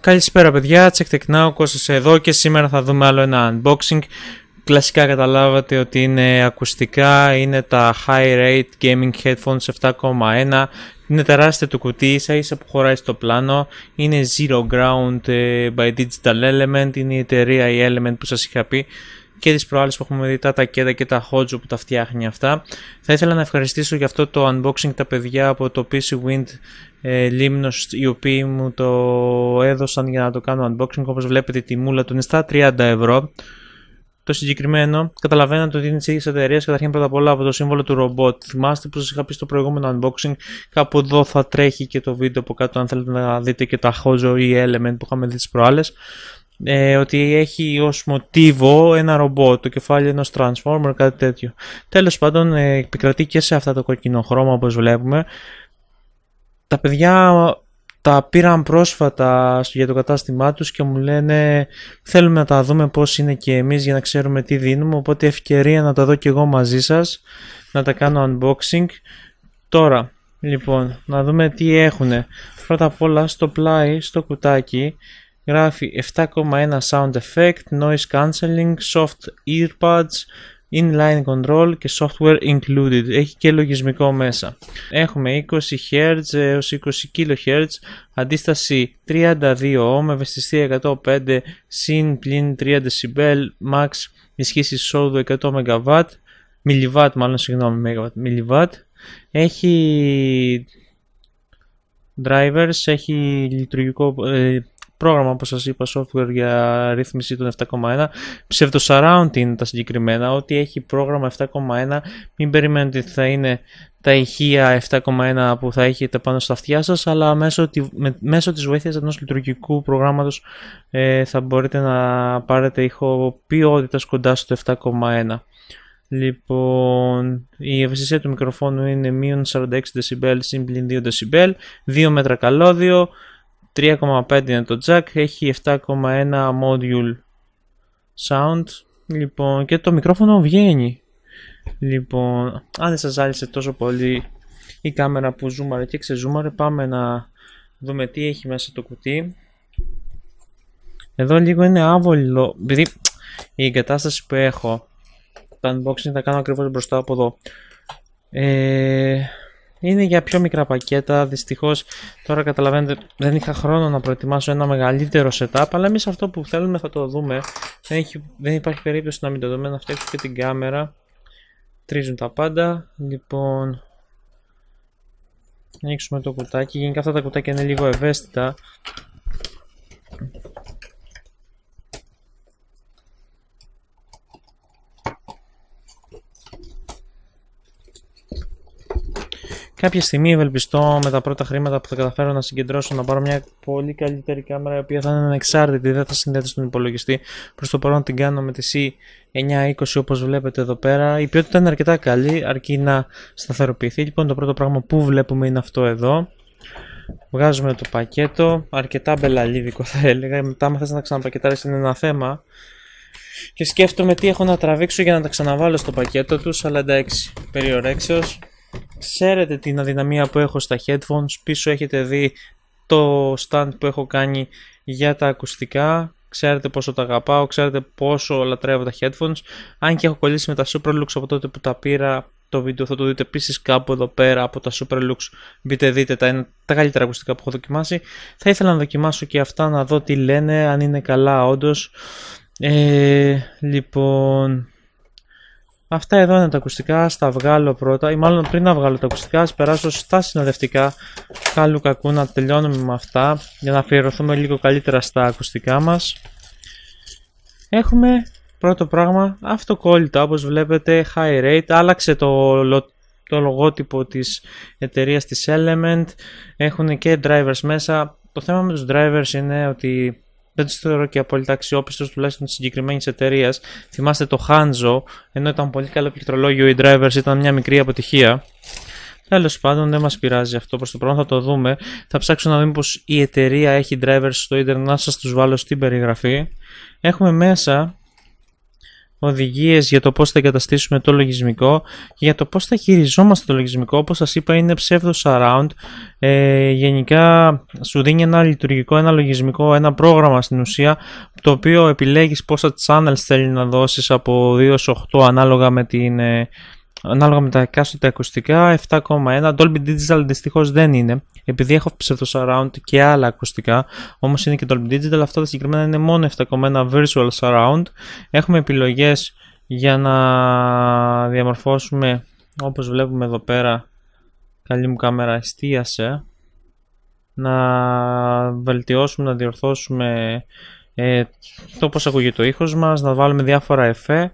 Καλησπέρα παιδιά, Check Tech Now, εδώ και σήμερα θα δούμε άλλο ένα unboxing. Κλασικά καταλάβατε ότι είναι ακουστικά, είναι τα High Rate Gaming Headphones 7.1 είναι τεράστιο το κουτί, ίσα ίσα που χωράει στο πλάνο. Είναι Zero Ground ε, by Digital Element, είναι η εταιρεία η Element που σας είχα πει και τις προάλλες που έχουμε δει τα τακέτα και τα χότζο που τα φτιάχνει αυτά. Θα ήθελα να ευχαριστήσω για αυτό το unboxing τα παιδιά από το PC Wind Limnos ε, οι οποίοι μου το έδωσαν για να το κάνω unboxing. Όπως βλέπετε η τιμούλα του είναι στα 30 ευρώ το συγκεκριμένο, καταλαβαίνετε ότι είναι της ίδιας εταιρείας καταρχήν πρώτα απ' όλα από το σύμβολο του ρομπότ. Θυμάστε που σας είχα πει στο προηγούμενο unboxing, κάπου εδώ θα τρέχει και το βίντεο από κάτω. Αν θέλετε να δείτε και τα Hojo ή Element που είχαμε δει τις προάλλες. Ε, ότι έχει ως μοτίβο ένα ρομπότ, το κεφάλι ενός Transformer, κάτι τέτοιο. Τέλος πάντων, ε, επικρατεί και σε αυτά το κόκκινο χρώμα όπως βλέπουμε. Τα παιδιά τα πήραν πρόσφατα για το κατάστημά τους και μου λένε θέλουμε να τα δούμε πώς είναι και εμείς για να ξέρουμε τι δίνουμε οπότε ευκαιρία να τα δω και εγώ μαζί σας να τα κάνω unboxing τώρα λοιπόν να δούμε τι έχουν πρώτα απ' όλα στο πλάι στο κουτάκι γράφει 7,1 sound effect, noise cancelling, soft earpads, inline control και software included. Έχει και λογισμικό μέσα. Έχουμε 20 Hz έως 20 kHz, αντίσταση 32 ohm, ευαισθησία 105 συν πλην 30 dB, max ισχύση εισόδου 100 MW, μιλιβάτ μάλλον, συγγνώμη, μιλιβάτ. Έχει drivers, έχει λειτουργικό, ε, πρόγραμμα όπως σας είπα software για ρύθμιση των 7.1 ψεύδο surround είναι τα συγκεκριμένα ό,τι έχει πρόγραμμα 7.1 μην περιμένετε ότι θα είναι τα ηχεία 7.1 που θα έχετε πάνω στα αυτιά σας αλλά μέσω, με, μέσω της βοήθειας ενός λειτουργικού προγράμματος ε, θα μπορείτε να πάρετε ηχό ποιότητας κοντά στο 7.1 Λοιπόν, η ευαισθησία του μικροφόνου είναι μείον 46 dB συν 2 dB, 2 μέτρα καλώδιο, 3,5 είναι το jack, έχει 7,1 module sound. Λοιπόν, και το μικρόφωνο βγαίνει. Λοιπόν, αν δεν σας ζάλισε τόσο πολύ η κάμερα που ζούμαρε και ξεζούμαρε, πάμε να δούμε τι έχει μέσα το κουτί. Εδώ λίγο είναι άβολο, επειδή η εγκατάσταση που έχω, τα unboxing θα κάνω ακριβώς μπροστά από εδώ. Ε, είναι για πιο μικρά πακέτα. Δυστυχώς τώρα καταλαβαίνετε δεν είχα χρόνο να προετοιμάσω ένα μεγαλύτερο setup. Αλλά εμείς αυτό που θέλουμε θα το δούμε. Δεν, έχει, δεν υπάρχει περίπτωση να μην το δούμε. Να φτιάξω και την κάμερα. Τρίζουν τα πάντα. Λοιπόν. Ανοίξουμε το κουτάκι. Γενικά αυτά τα κουτάκια είναι λίγο ευαίσθητα. Κάποια στιγμή ευελπιστώ με τα πρώτα χρήματα που θα καταφέρω να συγκεντρώσω να πάρω μια πολύ καλύτερη κάμερα η οποία θα είναι ανεξάρτητη, δεν θα συνδέεται στον υπολογιστή. Προς το παρόν την κάνω με τη C920 όπως βλέπετε εδώ πέρα. Η ποιότητα είναι αρκετά καλή, αρκεί να σταθεροποιηθεί. Λοιπόν, το πρώτο πράγμα που βλέπουμε είναι αυτό εδώ. Βγάζουμε το πακέτο, αρκετά μπελαλίδικο θα έλεγα. Μετά, αν θες να ξαναπακετάρεις, είναι ένα θέμα. Και σκέφτομαι τι έχω να τραβήξω για να τα ξαναβάλω στο πακέτο τους. 46 περιορέξεω. Ξέρετε την αδυναμία που έχω στα headphones, πίσω έχετε δει το stand που έχω κάνει για τα ακουστικά, ξέρετε πόσο τα αγαπάω, ξέρετε πόσο λατρεύω τα headphones, αν και έχω κολλήσει με τα Superlux από τότε που τα πήρα το βίντεο θα το δείτε επίσης κάπου εδώ πέρα από τα Superlux. Μπείτε, δείτε τα, τα καλύτερα ακουστικά που έχω δοκιμάσει. Θα ήθελα να δοκιμάσω και αυτά να δω τι λένε, αν είναι καλά όντως. Ε, λοιπόν, Αυτά εδώ είναι τα ακουστικά, ας τα βγάλω πρώτα ή μάλλον πριν να βγάλω τα ακουστικά ας περάσω στα συνοδευτικά κάλου κακού να τελειώνουμε με αυτά για να αφιερωθούμε λίγο καλύτερα στα ακουστικά μας Έχουμε πρώτο πράγμα αυτοκόλλητα όπως βλέπετε high rate άλλαξε το, το λογότυπο της εταιρείας της Element έχουν και drivers μέσα το θέμα με τους drivers είναι ότι δεν τους θεωρώ και απόλυτα αξιόπιστος τουλάχιστον της συγκεκριμένης εταιρείας. Θυμάστε το Hanzo, ενώ ήταν πολύ καλό πληκτρολόγιο, οι drivers ήταν μια μικρή αποτυχία. Τέλος πάντων, δεν μας πειράζει αυτό προς το πρώτο, θα το δούμε. Θα ψάξω να δω πως η εταιρεία έχει drivers στο ίντερνετ, να σας τους βάλω στην περιγραφή. Έχουμε μέσα οδηγίες για το πώς θα εγκαταστήσουμε το λογισμικό και για το πώς θα χειριζόμαστε το λογισμικό. Όπως σας είπα είναι ψεύδο surround. Ε, γενικά σου δίνει ένα λειτουργικό, ένα λογισμικό, ένα πρόγραμμα στην ουσία το οποίο επιλέγεις πόσα channels θέλει να δώσεις από 2 8 ανάλογα με την... Ε, ανάλογα με τα εκάστοτε ακουστικά, 7,1. Dolby Digital δυστυχώς δεν είναι επειδή έχω ψευδό surround και άλλα ακουστικά, όμως είναι και Dolby Digital, αυτό τα συγκεκριμένα είναι μόνο 7,1 virtual surround. Έχουμε επιλογές για να διαμορφώσουμε, όπως βλέπουμε εδώ πέρα, καλή μου κάμερα εστίασε, να βελτιώσουμε, να διορθώσουμε ε, το πώς ακούγεται το ήχος μας, να βάλουμε διάφορα εφέ.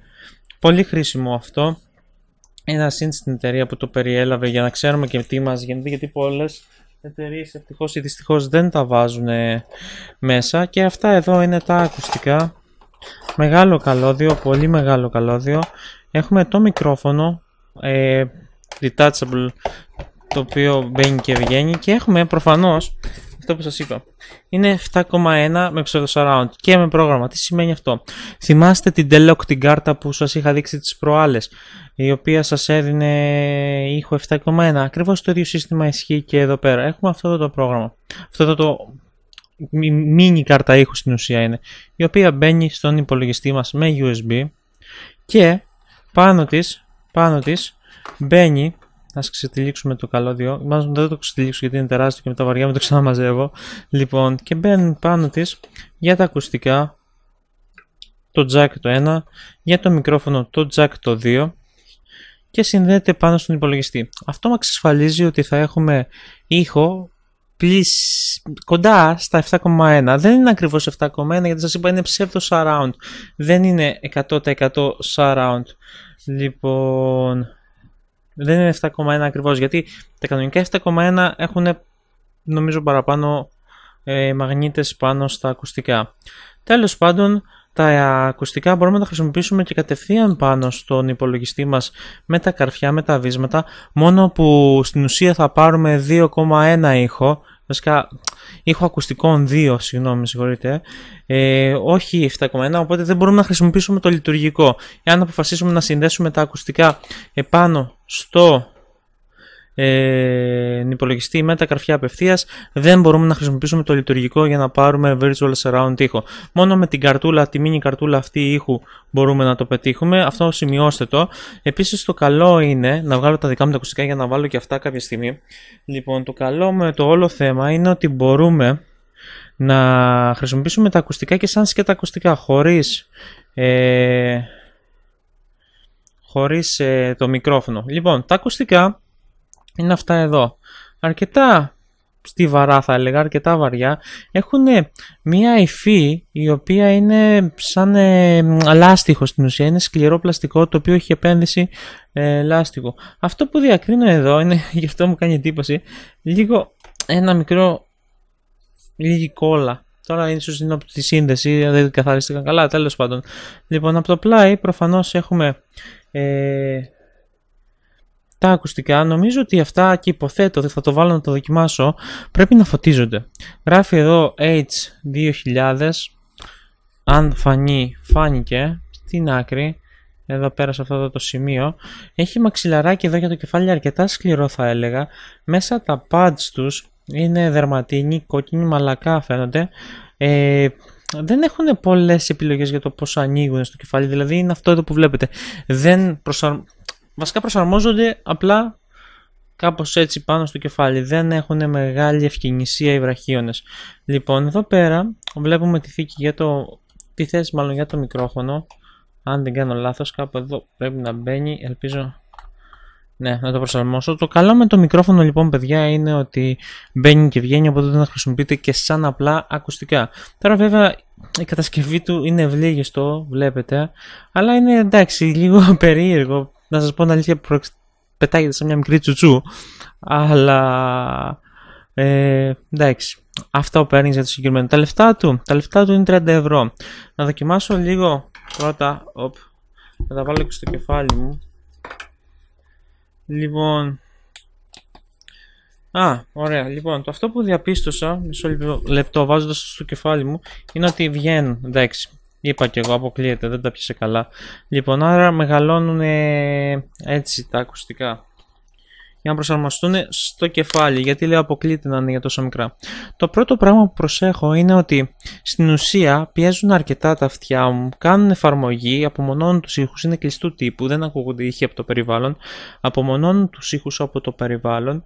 Πολύ χρήσιμο αυτό. Ένα συν στην εταιρεία που το περιέλαβε για να ξέρουμε και τι μας γίνεται, γιατί πολλές εταιρείες ευτυχώς ή δυστυχώς δεν τα βάζουν μέσα και αυτά εδώ είναι τα ακουστικά. Μεγάλο καλώδιο, πολύ μεγάλο καλώδιο. Έχουμε το μικρόφωνο ε, detachable το οποίο μπαίνει και βγαίνει και έχουμε προφανώς αυτό που σας είπα. Είναι 7,1 με ψεύδο surround και με πρόγραμμα. Τι σημαίνει αυτό. Θυμάστε την Deloc την κάρτα που σας είχα δείξει τις προάλλες, η οποία σας έδινε ήχο 7,1. Ακριβώς το ίδιο σύστημα ισχύει και εδώ πέρα. Έχουμε αυτό το πρόγραμμα. Αυτό το μίνι κάρτα ήχου στην ουσία είναι, η οποία μπαίνει στον υπολογιστή μας με USB και πάνω της, πάνω μπαίνει να ξετυλίξουμε το καλώδιο. Μάλλον δεν το ξετυλίξω γιατί είναι τεράστιο και με τα βαριά μου το ξαναμαζεύω. Λοιπόν, και μπαίνουν πάνω της για τα ακουστικά το jack το 1, για το μικρόφωνο το jack το 2 και συνδέεται πάνω στον υπολογιστή. Αυτό μας εξασφαλίζει ότι θα έχουμε ήχο πλησ... κοντά στα 7,1. Δεν είναι ακριβώς 7,1 γιατί σας είπα είναι ψεύδο surround. Δεν είναι 100% surround. Λοιπόν, δεν είναι 7,1 ακριβώς γιατί τα κανονικά 7,1 έχουν νομίζω παραπάνω ε, μαγνήτες πάνω στα ακουστικά. Τέλος πάντων τα ακουστικά μπορούμε να τα χρησιμοποιήσουμε και κατευθείαν πάνω στον υπολογιστή μας με τα καρφιά, με τα βίσματα μόνο που στην ουσία θα πάρουμε 2,1 ήχο βασικά ήχο ακουστικών 2, συγγνώμη, συγχωρείτε, ε, όχι 7,1, οπότε δεν μπορούμε να χρησιμοποιήσουμε το λειτουργικό. Εάν αποφασίσουμε να συνδέσουμε τα ακουστικά επάνω στο, ε, υπολογιστή με τα καρφιά απευθείας δεν μπορούμε να χρησιμοποιήσουμε το λειτουργικό για να πάρουμε virtual surround ήχο. Μόνο με την καρτούλα, τη mini καρτούλα αυτή ήχου μπορούμε να το πετύχουμε. Αυτό σημειώστε το. Επίσης το καλό είναι να βγάλω τα δικά μου τα ακουστικά για να βάλω και αυτά κάποια στιγμή. Λοιπόν, το καλό με το όλο θέμα είναι ότι μπορούμε να χρησιμοποιήσουμε τα ακουστικά και σαν σκέτα ακουστικά χωρίς ε, χωρίς ε, το μικρόφωνο. Λοιπόν, τα ακουστικά είναι αυτά εδώ αρκετά βαρά θα έλεγα, αρκετά βαριά, έχουν μία υφή η οποία είναι σαν ε, λάστιχο στην ουσία, είναι σκληρό πλαστικό το οποίο έχει επένδυση ε, λάστιχο. Αυτό που διακρίνω εδώ είναι, γι' αυτό μου κάνει εντύπωση, λίγο ένα μικρό, λίγη κόλλα. Τώρα ίσως είναι από τη σύνδεση, δεν καθαρίστηκαν καλά, τέλος πάντων. Λοιπόν, από το πλάι προφανώς έχουμε ε, τα ακουστικά, νομίζω ότι αυτά και υποθέτω ότι θα το βάλω να το δοκιμάσω, πρέπει να φωτίζονται. Γράφει εδώ H2000, αν φανεί, φάνηκε, στην άκρη, εδώ πέρα σε αυτό το σημείο. Έχει μαξιλαράκι εδώ για το κεφάλι αρκετά σκληρό θα έλεγα. Μέσα τα pads τους είναι δερματίνοι, κόκκινοι, μαλακά φαίνονται. Ε, δεν έχουν πολλές επιλογές για το πώς ανοίγουν στο κεφάλι, δηλαδή είναι αυτό εδώ που βλέπετε. Δεν προσαρμόζουν βασικά προσαρμόζονται απλά κάπως έτσι πάνω στο κεφάλι. Δεν έχουν μεγάλη ευκαινησία οι βραχίονες. Λοιπόν, εδώ πέρα βλέπουμε τη θήκη για το... τη θέση μάλλον για το μικρόφωνο. Αν δεν κάνω λάθος, κάπου εδώ πρέπει να μπαίνει. Ελπίζω ναι, να το προσαρμόσω. Το καλό με το μικρόφωνο λοιπόν, παιδιά, είναι ότι μπαίνει και βγαίνει, οπότε δεν χρησιμοποιείται και σαν απλά ακουστικά. Τώρα, βέβαια, η κατασκευή του είναι ευλίγιστο, βλέπετε, αλλά είναι εντάξει, λίγο περίεργο να σας πω την αλήθεια πετάγεται σε μια μικρή τσουτσού αλλά ε, εντάξει αυτά που παίρνεις για το συγκεκριμένο τα λεφτά του, τα λεφτά του είναι 30 ευρώ να δοκιμάσω λίγο πρώτα οπ, να τα βάλω και στο κεφάλι μου λοιπόν Α, ωραία. Λοιπόν, το αυτό που διαπίστωσα, μισό λεπτό βάζοντας στο κεφάλι μου, είναι ότι βγαίνουν, εντάξει. Είπα και εγώ, αποκλείεται, δεν τα πιέσε καλά. Λοιπόν, άρα μεγαλώνουν ε, έτσι τα ακουστικά. Για να προσαρμοστούν στο κεφάλι, γιατί λέω αποκλείεται να είναι για τόσο μικρά. Το πρώτο πράγμα που προσέχω είναι ότι στην ουσία πιέζουν αρκετά τα αυτιά μου, κάνουν εφαρμογή, απομονώνουν τους ήχους, είναι κλειστού τύπου, δεν ακούγονται ήχοι από το περιβάλλον, απομονώνουν τους ήχους από το περιβάλλον.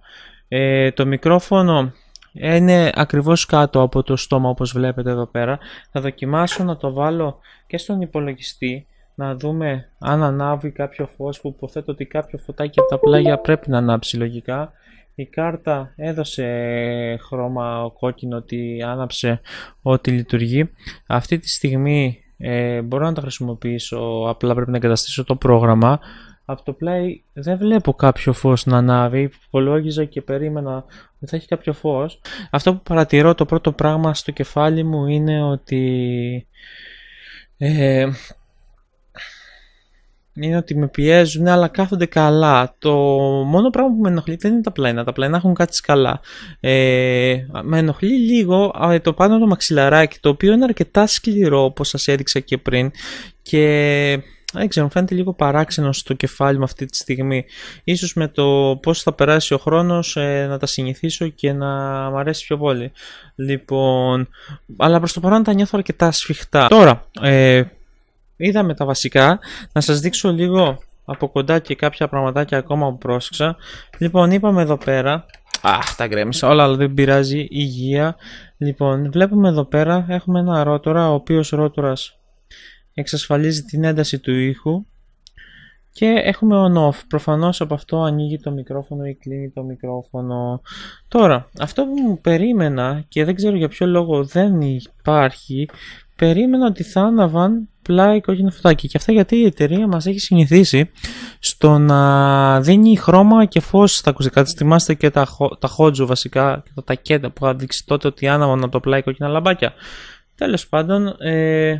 Ε, το μικρόφωνο ε, είναι ακριβώς κάτω από το στόμα όπως βλέπετε εδώ πέρα. Θα δοκιμάσω να το βάλω και στον υπολογιστή να δούμε αν ανάβει κάποιο φως που υποθέτω ότι κάποιο φωτάκι από τα πλάγια πρέπει να ανάψει λογικά. Η κάρτα έδωσε χρώμα κόκκινο ότι άναψε ότι λειτουργεί. Αυτή τη στιγμή ε, μπορώ να το χρησιμοποιήσω, απλά πρέπει να εγκαταστήσω το πρόγραμμα από το πλάι δεν βλέπω κάποιο φως να ανάβει. Υπολόγιζα και περίμενα ότι θα έχει κάποιο φως. Αυτό που παρατηρώ το πρώτο πράγμα στο κεφάλι μου είναι ότι... Ε, είναι ότι με πιέζουν, αλλά κάθονται καλά. Το μόνο πράγμα που με ενοχλεί δεν είναι τα πλαϊνά. Τα πλαϊνά έχουν κάτι σκαλά. Ε, με ενοχλεί λίγο ε, το πάνω το μαξιλαράκι, το οποίο είναι αρκετά σκληρό, όπως σας έδειξα και πριν. Και δεν ξέρω, μου φαίνεται λίγο παράξενος στο κεφάλι μου αυτή τη στιγμή. Ίσως με το πώς θα περάσει ο χρόνος ε, να τα συνηθίσω και να μ' αρέσει πιο πολύ. Λοιπόν, αλλά προς το παρόν τα νιώθω αρκετά σφιχτά. Τώρα, ε, είδαμε τα βασικά. Να σας δείξω λίγο από κοντά και κάποια πραγματάκια ακόμα που πρόσεξα. Λοιπόν, είπαμε εδώ πέρα Αχ, τα γκρέμισα όλα, αλλά δεν πειράζει. Υγεία. Λοιπόν, βλέπουμε εδώ πέρα έχουμε ένα ρότορα, ο οποίος ρότορας εξασφαλίζει την ένταση του ήχου και έχουμε on-off. Προφανώς από αυτό ανοίγει το μικρόφωνο ή κλείνει το μικρόφωνο. Τώρα, αυτό που μου περίμενα και δεν ξέρω για ποιο λόγο δεν υπάρχει, περίμενα ότι θα άναβαν πλάι κόκκινο φωτάκι. Και αυτά γιατί η εταιρεία μας έχει συνηθίσει στο να δίνει χρώμα και φως στα ακουστικά της. Θυμάστε και τα, τα βασικά και τα τακέτα που είχα δείξει τότε ότι άναβαν από το πλάι κόκκινα λαμπάκια. Τέλος πάντων, ε,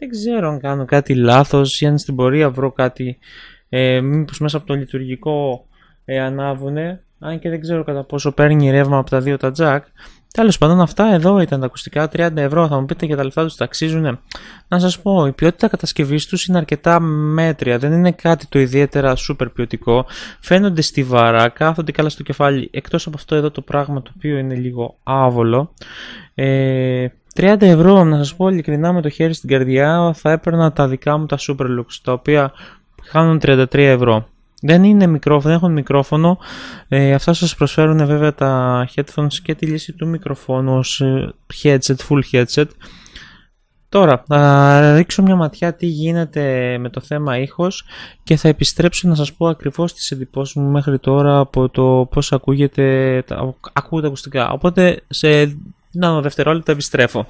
δεν ξέρω αν κάνω κάτι λάθος ή αν στην πορεία βρω κάτι ε, μήπως μέσα από το λειτουργικό ε, ανάβουνε αν και δεν ξέρω κατά πόσο παίρνει ρεύμα από τα δύο τα τζακ. Τέλος πάντων, αυτά εδώ ήταν τα ακουστικά. 30 ευρώ θα μου πείτε για τα λεφτά τους ταξίζουν. Να σας πω, η ποιότητα κατασκευής τους είναι αρκετά μέτρια. Δεν είναι κάτι το ιδιαίτερα super ποιοτικό. Φαίνονται στιβαρά, κάθονται καλά στο κεφάλι. εκτός από αυτό εδώ το πράγμα το οποίο είναι λίγο άβολο. Ε, 30 ευρώ, να σας πω ειλικρινά με το χέρι στην καρδιά, θα έπαιρνα τα δικά μου τα Superlux, τα οποία χάνουν 33 ευρώ. Δεν, είναι μικρόφωνο, δεν έχουν μικρόφωνο, ε, αυτά σας προσφέρουν βέβαια τα headphones και τη λύση του μικροφώνου ως ε, headset, full headset. Τώρα, θα ρίξω μια ματιά τι γίνεται με το θέμα ήχος και θα επιστρέψω να σας πω ακριβώς τις εντυπώσεις μου μέχρι τώρα από το πώς ακούγεται, τα, τα ακουστικά. Οπότε, σε να δευτερόλεπτο επιστρέφω.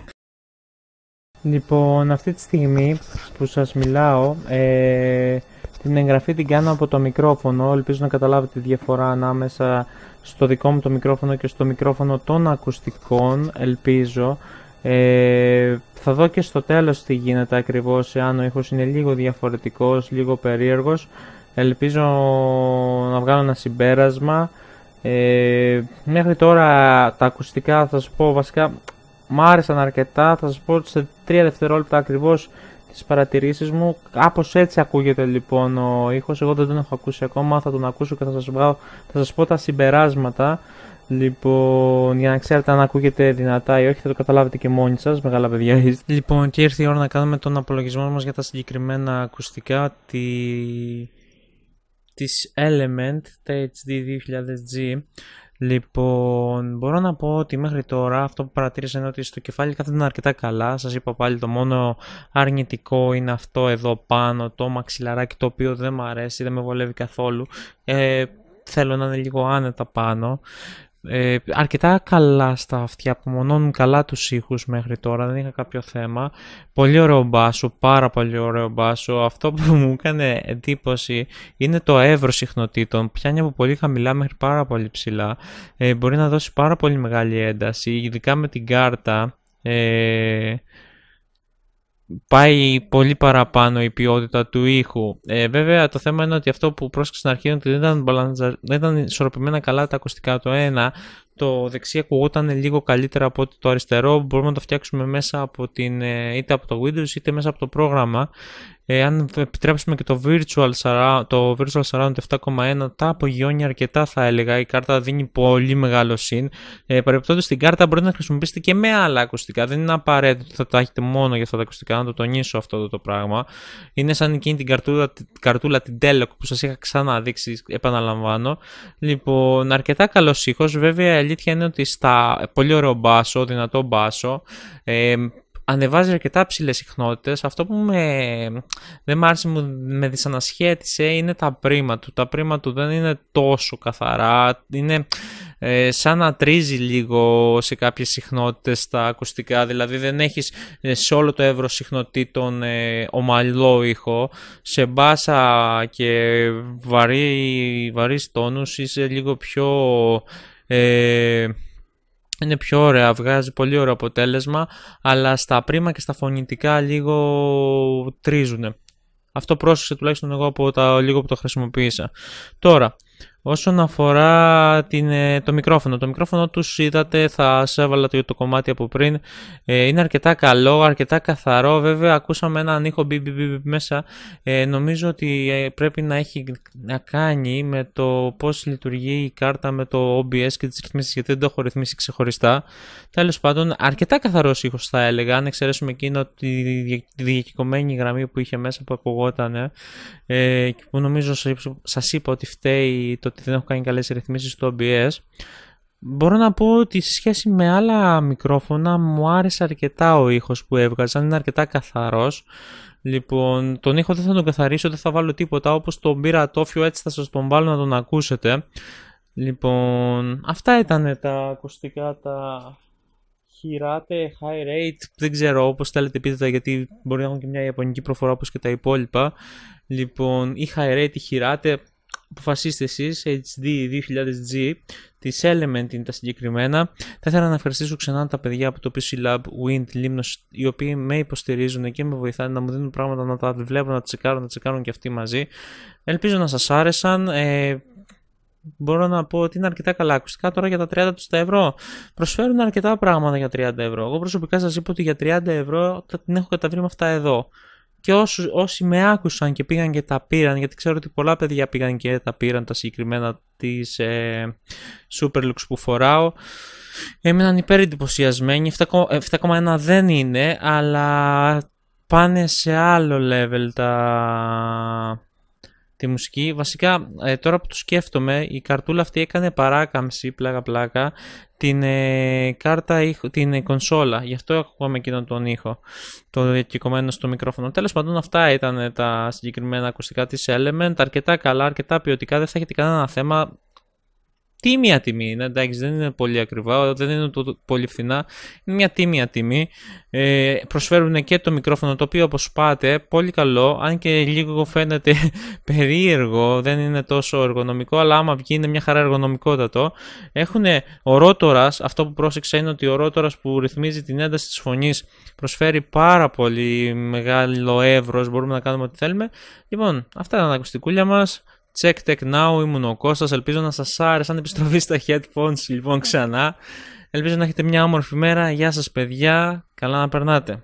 Λοιπόν, αυτή τη στιγμή που σας μιλάω, ε, την εγγραφή την κάνω από το μικρόφωνο. Ελπίζω να καταλάβετε τη διαφορά ανάμεσα στο δικό μου το μικρόφωνο και στο μικρόφωνο των ακουστικών, ελπίζω. Ε, θα δω και στο τέλος τι γίνεται ακριβώς, εάν ο ήχος είναι λίγο διαφορετικός, λίγο περίεργος. Ελπίζω να βγάλω ένα συμπέρασμα. Ε, μέχρι τώρα τα ακουστικά θα σας πω βασικά μ' άρεσαν αρκετά, θα σας πω σε 3 δευτερόλεπτα ακριβώς τις παρατηρήσεις μου. Κάπως έτσι ακούγεται λοιπόν ο ήχος, εγώ δεν τον έχω ακούσει ακόμα, θα τον ακούσω και θα σας, βγάλω, θα σας πω τα συμπεράσματα. Λοιπόν, για να ξέρετε αν ακούγεται δυνατά ή όχι, θα το καταλάβετε και μόνοι σας, μεγάλα παιδιά είστε. Λοιπόν, και ήρθε η ώρα να κάνουμε τον απολογισμό μας για τα συγκεκριμένα ακουστικά, τη της Element, τα HD2000G. Λοιπόν, μπορώ να πω ότι μέχρι τώρα αυτό που παρατήρησα είναι ότι στο κεφάλι κάθεται αρκετά καλά. Σας είπα πάλι το μόνο αρνητικό είναι αυτό εδώ πάνω, το μαξιλαράκι το οποίο δεν μου αρέσει, δεν με βολεύει καθόλου. Ε, θέλω να είναι λίγο άνετα πάνω ε, αρκετά καλά στα αυτιά, απομονώνουν καλά τους ήχους μέχρι τώρα, δεν είχα κάποιο θέμα. Πολύ ωραίο μπάσο, πάρα πολύ ωραίο μπάσο. Αυτό που μου έκανε εντύπωση είναι το εύρος συχνοτήτων, πιάνει από πολύ χαμηλά μέχρι πάρα πολύ ψηλά. Ε, μπορεί να δώσει πάρα πολύ μεγάλη ένταση, ειδικά με την κάρτα. Ε, πάει πολύ παραπάνω η ποιότητα του ήχου. Ε, βέβαια το θέμα είναι ότι αυτό που πρόσκεισε στην αρχή ότι δεν ήταν, δεν ισορροπημένα καλά τα ακουστικά το ένα, το δεξί ακουγόταν λίγο καλύτερα από ότι το αριστερό. Μπορούμε να το φτιάξουμε μέσα από την, ε, είτε από το Windows είτε μέσα από το πρόγραμμα. Ε, αν επιτρέψουμε και το Virtual Surround, το Virtual Surround 7.1, τα απογειώνει αρκετά θα έλεγα. Η κάρτα δίνει πολύ μεγάλο συν. Ε, Παρεπιπτόντως την κάρτα μπορείτε να χρησιμοποιήσετε και με άλλα ακουστικά. Δεν είναι απαραίτητο ότι θα τα έχετε μόνο για αυτά τα ακουστικά. Να το τονίσω αυτό το πράγμα. Είναι σαν εκείνη την καρτούλα, την, καρτούλα, την που σας είχα ξαναδείξει, επαναλαμβάνω. Λοιπόν, αρκετά καλός ήχος. Βέβαια, αλήθεια είναι ότι στα πολύ ωραίο μπάσο, δυνατό μπάσο, ε, ανεβάζει αρκετά ψηλές συχνότητες. Αυτό που με, δεν μ' άρεσε, μου, με δυσανασχέτησε είναι τα πρίμα του. Τα πρίμα του δεν είναι τόσο καθαρά, είναι ε, σαν να τρίζει λίγο σε κάποιες συχνότητες τα ακουστικά, δηλαδή δεν έχεις ε, σε όλο το εύρος συχνοτήτων ε, ομαλό ήχο, σε μπάσα και βαρύ, βαρύς τόνους είσαι λίγο πιο ε, είναι πιο ωραία, βγάζει πολύ ωραίο αποτέλεσμα, αλλά στα πρίμα και στα φωνητικά λίγο τρίζουνε. Αυτό πρόσεξε τουλάχιστον εγώ από τα λίγο που το χρησιμοποίησα. Τώρα, Όσον αφορά την, ε, το μικρόφωνο, το μικρόφωνο τους είδατε, θα σε έβαλα το, κομμάτι από πριν, ε, είναι αρκετά καλό, αρκετά καθαρό, βέβαια ακούσαμε έναν ήχο μπι, μέσα, ε, νομίζω ότι πρέπει να έχει να κάνει με το πώς λειτουργεί η κάρτα με το OBS και τις ρυθμίσεις, γιατί δεν το έχω ρυθμίσει ξεχωριστά. Τέλος πάντων, αρκετά καθαρός ήχος θα έλεγα, αν εξαιρέσουμε εκείνο τη, τη διακυκωμένη γραμμή που είχε μέσα που ακουγόταν, ε, που νομίζω σας είπα ότι φταίει το ότι δεν έχω κάνει καλές ρυθμίσεις στο OBS, μπορώ να πω ότι σε σχέση με άλλα μικρόφωνα μου άρεσε αρκετά ο ήχος που έβγαζαν, είναι αρκετά καθαρός. Λοιπόν, τον ήχο δεν θα τον καθαρίσω, δεν θα βάλω τίποτα, όπως τον πήρα τόφιο έτσι θα σας τον βάλω να τον ακούσετε. Λοιπόν, αυτά ήταν τα ακουστικά, τα χειράτε, high rate, δεν ξέρω όπως θέλετε πείτε τα γιατί μπορεί να έχουν και μια ιαπωνική προφορά όπως και τα υπόλοιπα. Λοιπόν, ή high rate ή χειράτε, αποφασίστε εσείς, HD 2000G, της Element είναι τα συγκεκριμένα. Θα ήθελα να ευχαριστήσω ξανά τα παιδιά από το PC Lab, Wind, Limnos, οι οποίοι με υποστηρίζουν και με βοηθάνε να μου δίνουν πράγματα να τα βλέπω, να τσεκάρω, να τσεκάρουν και αυτοί μαζί. Ελπίζω να σας άρεσαν. Ε, μπορώ να πω ότι είναι αρκετά καλά ακουστικά. Τώρα για τα 30 τους τα ευρώ προσφέρουν αρκετά πράγματα για 30 ευρώ. Εγώ προσωπικά σας είπα ότι για 30 ευρώ την έχω καταβρει με αυτά εδώ. Και όσοι, όσοι με άκουσαν και πήγαν και τα πήραν, γιατί ξέρω ότι πολλά παιδιά πήγαν και τα πήραν τα συγκεκριμένα της ε, Superlux που φοράω, έμειναν υπέρ εντυπωσιασμένοι. 7,1 ε, δεν είναι, αλλά πάνε σε άλλο level τα τη μουσική. Βασικά, ε, τώρα που το σκέφτομαι, η καρτούλα αυτή έκανε παράκαμψη, πλάκα-πλάκα, την ε, κάρτα, ήχο, την ε, κονσόλα. Γι' αυτό ακούγαμε εκείνον τον ήχο, το διακυκωμένο στο μικρόφωνο. Τέλος πάντων, αυτά ήταν τα συγκεκριμένα ακουστικά της Element, αρκετά καλά, αρκετά ποιοτικά, δεν θα έχετε κανένα θέμα τίμια τιμή είναι, εντάξει δεν είναι πολύ ακριβά, δεν είναι το πολύ φθηνά, είναι μια τίμια τιμή. Ε, προσφέρουν και το μικρόφωνο το οποίο όπως πάτε, πολύ καλό, αν και λίγο φαίνεται περίεργο, δεν είναι τόσο εργονομικό, αλλά άμα βγει είναι μια χαρά εργονομικότατο. Έχουν ο ρότορας, αυτό που πρόσεξα είναι ότι ο ρότορας που ρυθμίζει την ένταση της φωνής προσφέρει πάρα πολύ μεγάλο εύρος, μπορούμε να κάνουμε ό,τι θέλουμε. Λοιπόν, αυτά ήταν τα ακουστικούλια μας. Check Tech Now, ήμουν ο Κώστας, ελπίζω να σας άρεσαν επιστροφή στα headphones λοιπόν ξανά. Ελπίζω να έχετε μια όμορφη μέρα, γεια σας παιδιά, καλά να περνάτε.